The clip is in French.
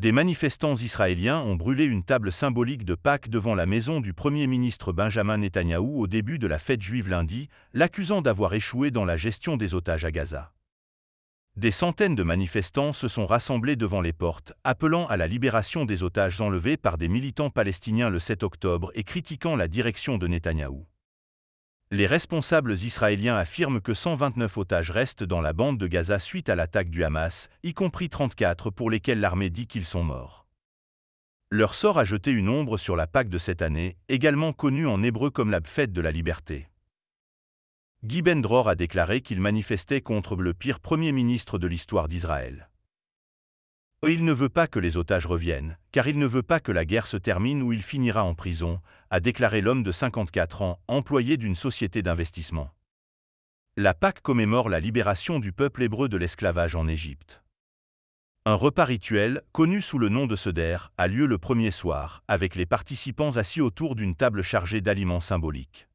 des manifestants israéliens ont brûlé une table symbolique de Pâques devant la maison du Premier ministre Benjamin Netanyahou au début de la fête juive lundi, l'accusant d'avoir échoué dans la gestion des otages à Gaza. Des centaines de manifestants se sont rassemblés devant les portes, appelant à la libération des otages enlevés par des militants palestiniens le 7 octobre et critiquant la direction de Netanyahou les responsables israéliens affirment que 129 otages restent dans la bande de Gaza suite à l'attaque du Hamas, y compris 34 pour lesquels l'armée dit qu'ils sont morts. Leur sort a jeté une ombre sur la Pâque de cette année, également connue en hébreu comme la fête de la liberté. Guy Dror a déclaré qu'il manifestait contre le pire premier ministre de l'histoire d'Israël. Il ne veut pas que les otages reviennent, car il ne veut pas que la guerre se termine ou il finira en prison, a déclaré l'homme de 54 ans, employé d'une société d'investissement. La Pâque commémore la libération du peuple hébreu de l'esclavage en Égypte. Un repas rituel, connu sous le nom de Seder, a lieu le premier soir, avec les participants assis autour d'une table chargée d'aliments symboliques.